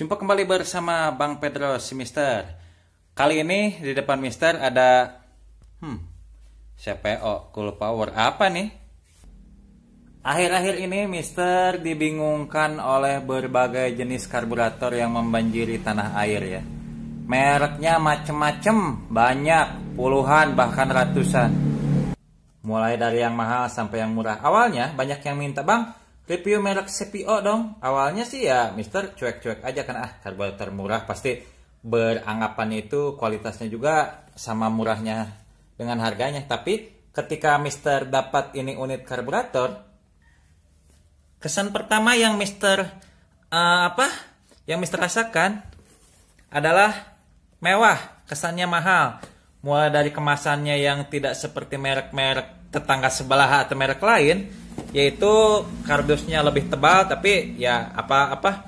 Jumpa kembali bersama Bang Pedro si Mister. Kali ini di depan Mister ada hmm, CPO Cool Power apa nih? Akhir-akhir ini Mister dibingungkan oleh berbagai jenis karburator yang membanjiri tanah air ya. Mereknya macem-macem, banyak, puluhan bahkan ratusan. Mulai dari yang mahal sampai yang murah. Awalnya banyak yang minta, "Bang, Review merek CPO dong. Awalnya sih ya Mister cuek-cuek aja kan ah karburator termurah pasti beranggapan itu kualitasnya juga sama murahnya dengan harganya. Tapi ketika Mister dapat ini unit karburator, kesan pertama yang Mister uh, apa? Yang Mister rasakan adalah mewah, kesannya mahal. Mulai dari kemasannya yang tidak seperti merek-merek tetangga sebelah atau merek lain, yaitu kardusnya lebih tebal tapi ya apa-apa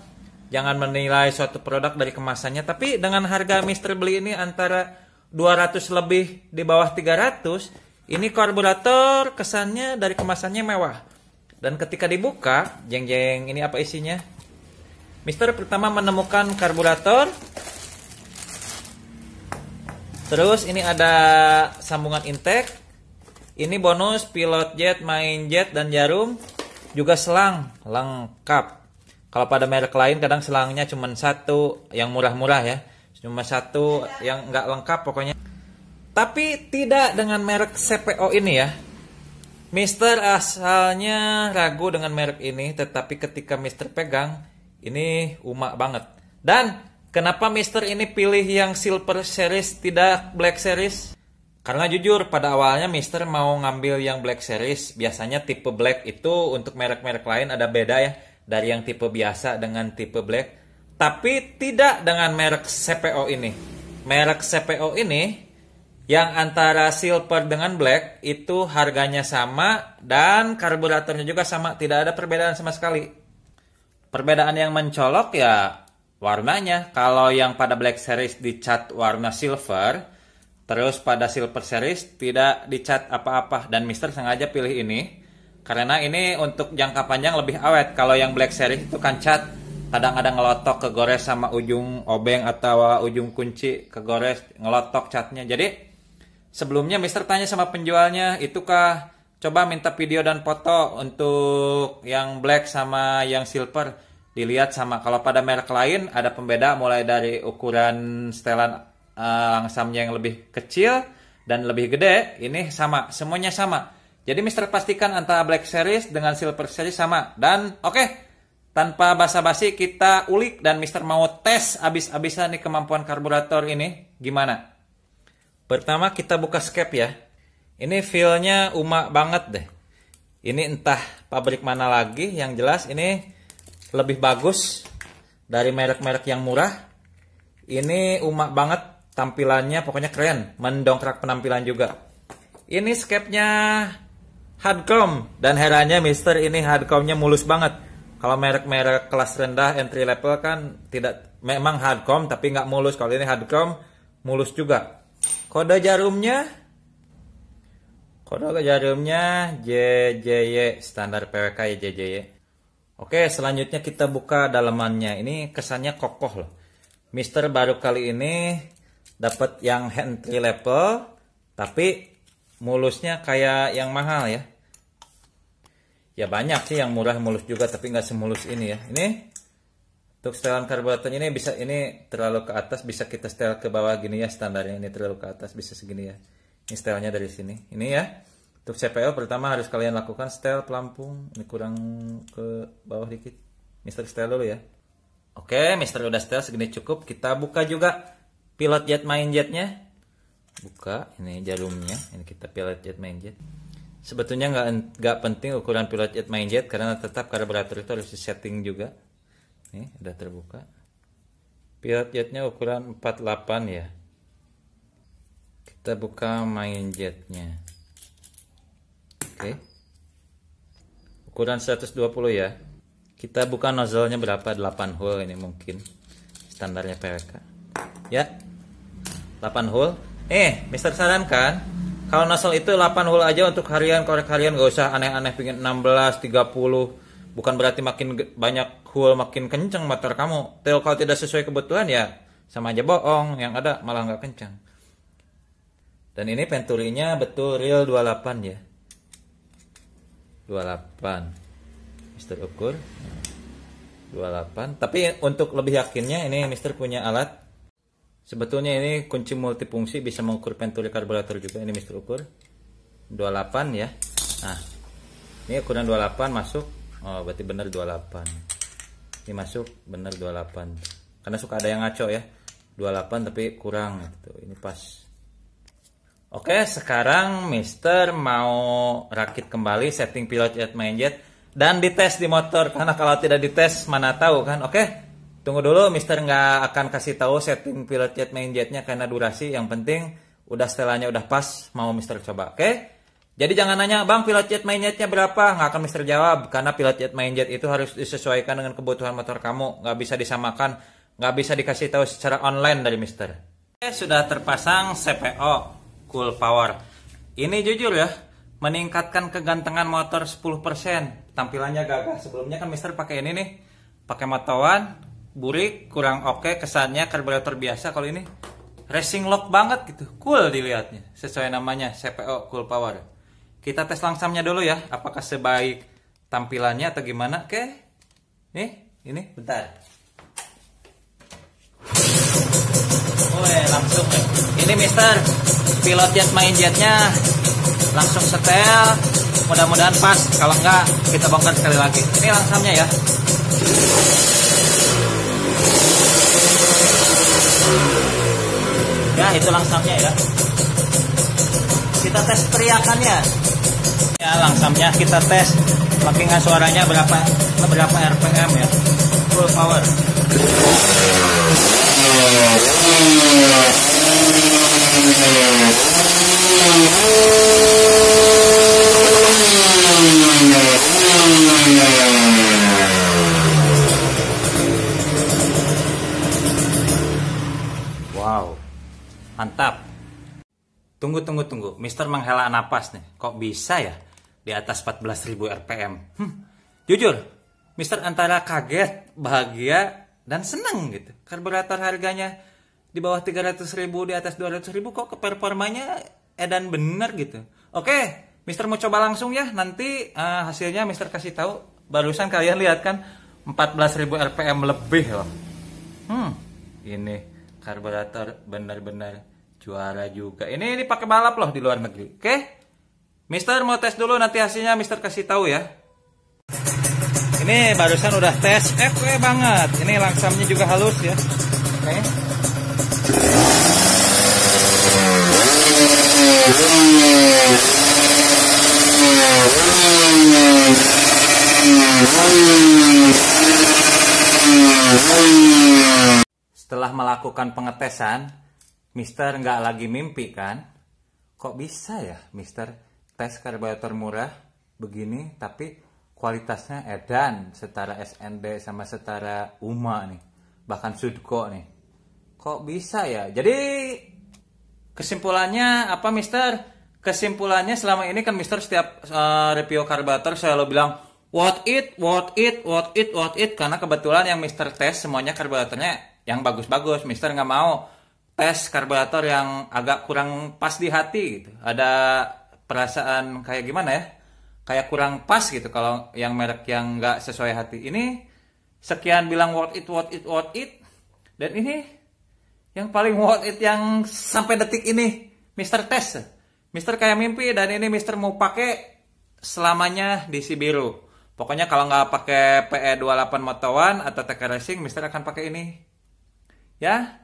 jangan menilai suatu produk dari kemasannya tapi dengan harga Mister Beli ini antara 200 lebih di bawah 300 ini karburator kesannya dari kemasannya mewah dan ketika dibuka jeng jeng ini apa isinya Mister pertama menemukan karburator terus ini ada sambungan intake ini bonus pilot jet, main jet, dan jarum. Juga selang lengkap. Kalau pada merek lain kadang selangnya cuma satu yang murah-murah ya. Cuma satu yang nggak lengkap pokoknya. Tapi tidak dengan merek CPO ini ya. Mister asalnya ragu dengan merek ini, tetapi ketika Mister pegang, ini umak banget. Dan kenapa Mister ini pilih yang Silver Series tidak Black Series? Karena jujur pada awalnya Mister mau ngambil yang Black Series, biasanya tipe Black itu untuk merek-merek lain ada beda ya dari yang tipe biasa dengan tipe Black. Tapi tidak dengan merek CPO ini. Merek CPO ini yang antara silver dengan black itu harganya sama dan karburatornya juga sama, tidak ada perbedaan sama sekali. Perbedaan yang mencolok ya warnanya. Kalau yang pada black series dicat warna silver, Terus pada Silver Series tidak dicat apa-apa dan Mister sengaja pilih ini karena ini untuk jangka panjang lebih awet. Kalau yang Black Series itu kan cat kadang-kadang ngelotok kegores sama ujung obeng atau ujung kunci kegores ngelotok catnya. Jadi sebelumnya Mister tanya sama penjualnya, itu kah coba minta video dan foto untuk yang black sama yang silver?" dilihat sama kalau pada merek lain ada pembeda mulai dari ukuran setelan uh, eh, sahamnya yang lebih kecil dan lebih gede ini sama semuanya sama jadi Mister pastikan antara Black Series dengan Silver Series sama dan oke okay, tanpa basa-basi kita ulik dan Mister mau tes abis-abisan nih kemampuan karburator ini gimana pertama kita buka scape ya ini feelnya uma banget deh ini entah pabrik mana lagi yang jelas ini lebih bagus dari merek-merek yang murah ini umak banget tampilannya pokoknya keren, mendongkrak penampilan juga. Ini skepnya hardcom dan herannya Mister ini hardcomnya mulus banget. Kalau merek-merek kelas rendah entry level kan tidak memang hardcom tapi nggak mulus. Kalau ini hardcom mulus juga. Kode jarumnya kode jarumnya JJY standar PWK ya JJY. Oke, selanjutnya kita buka dalamannya. Ini kesannya kokoh loh. Mister baru kali ini dapat yang entry level tapi mulusnya kayak yang mahal ya ya banyak sih yang murah mulus juga tapi nggak semulus ini ya ini untuk setelan karburatornya ini bisa ini terlalu ke atas bisa kita setel ke bawah gini ya standarnya ini terlalu ke atas bisa segini ya ini setelnya dari sini ini ya untuk CPO pertama harus kalian lakukan setel pelampung ini kurang ke bawah dikit Mister setel dulu ya oke Mister udah setel segini cukup kita buka juga pilot jet main jetnya buka ini jarumnya ini kita pilot jet main jet sebetulnya nggak nggak penting ukuran pilot jet main jet karena tetap karburator itu harus disetting juga Ini udah terbuka pilot jetnya ukuran 48 ya kita buka main jetnya oke okay. ukuran 120 ya kita buka nozzle-nya berapa 8 hole ini mungkin standarnya PWK ya 8 hole. Eh, Mister sarankan kalau nasel itu 8 hole aja untuk harian korek harian gak usah aneh-aneh pingin 16, 30. Bukan berarti makin banyak hole makin kenceng motor kamu. Tapi kalau tidak sesuai kebutuhan ya sama aja bohong, yang ada malah nggak kenceng. Dan ini penturinya betul real 28 ya. 28. Mister ukur. 28. Tapi untuk lebih yakinnya ini Mister punya alat Sebetulnya ini kunci multifungsi bisa mengukur pentuli karburator juga. Ini Mister Ukur. 28 ya. Nah, ini ukuran 28 masuk. Oh, berarti benar 28. Ini masuk benar 28. Karena suka ada yang ngaco ya. 28 tapi kurang gitu. Ini pas. Oke, sekarang Mister mau rakit kembali setting pilot jet main jet dan dites di motor karena kalau tidak dites mana tahu kan. Oke. Tunggu dulu, Mister nggak akan kasih tahu setting pilot jet main jetnya karena durasi. Yang penting udah setelahnya udah pas, mau Mister coba, oke? Okay? Jadi jangan nanya, bang pilot jet main jetnya berapa? Nggak akan Mister jawab, karena pilot jet main jet itu harus disesuaikan dengan kebutuhan motor kamu. Nggak bisa disamakan, nggak bisa dikasih tahu secara online dari Mister. Oke, sudah terpasang CPO Cool Power. Ini jujur ya, meningkatkan kegantengan motor 10%. Tampilannya gagah. Sebelumnya kan Mister pakai ini nih, pakai matawan, burik kurang oke okay, kesannya karburator biasa kalau ini racing lock banget gitu cool dilihatnya sesuai namanya CPO cool power kita tes langsamnya dulu ya apakah sebaik tampilannya atau gimana oke okay. nih ini bentar oke langsung ya. ini mister pilot jet main jetnya langsung setel mudah-mudahan pas kalau enggak kita bongkar sekali lagi ini langsamnya ya ya itu langsamnya ya kita tes teriakannya ya langsamnya kita tes pakai suaranya berapa berapa rpm ya full power Tunggu, tunggu, tunggu. Mister menghela napas nih. Kok bisa ya? Di atas 14.000 RPM. Hmm. Jujur, Mister antara kaget, bahagia, dan senang gitu. Karburator harganya di bawah 300.000, di atas 200.000 kok ke performanya edan bener gitu. Oke, Mister mau coba langsung ya. Nanti uh, hasilnya Mister kasih tahu. Barusan kalian lihat kan 14.000 RPM lebih loh. Hmm, ini karburator benar-benar Juara juga. Ini ini pakai balap loh di luar negeri. Oke? Okay? Mister mau tes dulu nanti hasilnya Mister kasih tahu ya. Ini barusan udah tes FW banget. Ini langsamnya juga halus ya. Oke. Okay. Setelah melakukan pengetesan, Mister nggak lagi mimpi kan? Kok bisa ya Mister tes karburator murah begini tapi kualitasnya edan setara SND sama setara UMA nih. Bahkan Sudko nih. Kok bisa ya? Jadi kesimpulannya apa Mister? Kesimpulannya selama ini kan Mister setiap uh, review karburator lo bilang what it, what it, what it, what it karena kebetulan yang Mister tes semuanya karburatornya yang bagus-bagus. Mister nggak mau tes karburator yang agak kurang pas di hati gitu. Ada perasaan kayak gimana ya? Kayak kurang pas gitu kalau yang merek yang nggak sesuai hati. Ini sekian bilang worth it, worth it, worth it. Dan ini yang paling worth it yang sampai detik ini Mister Tes. Mister kayak mimpi dan ini Mister mau pakai selamanya di si biru. Pokoknya kalau nggak pakai PE28 Moto One atau TK Racing, Mister akan pakai ini. Ya,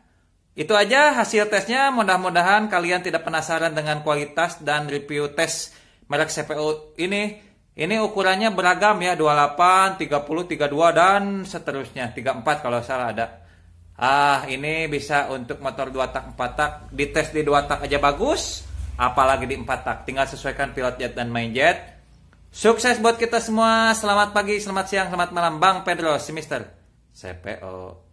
itu aja hasil tesnya, mudah-mudahan kalian tidak penasaran dengan kualitas dan review tes merek CPU ini. Ini ukurannya beragam ya, 28, 30, 32, dan seterusnya, 34 kalau salah ada. Ah, ini bisa untuk motor 2 tak, 4 tak, dites di 2 tak aja bagus, apalagi di 4 tak. Tinggal sesuaikan pilot jet dan main jet. Sukses buat kita semua, selamat pagi, selamat siang, selamat malam, Bang Pedro, mister CPO.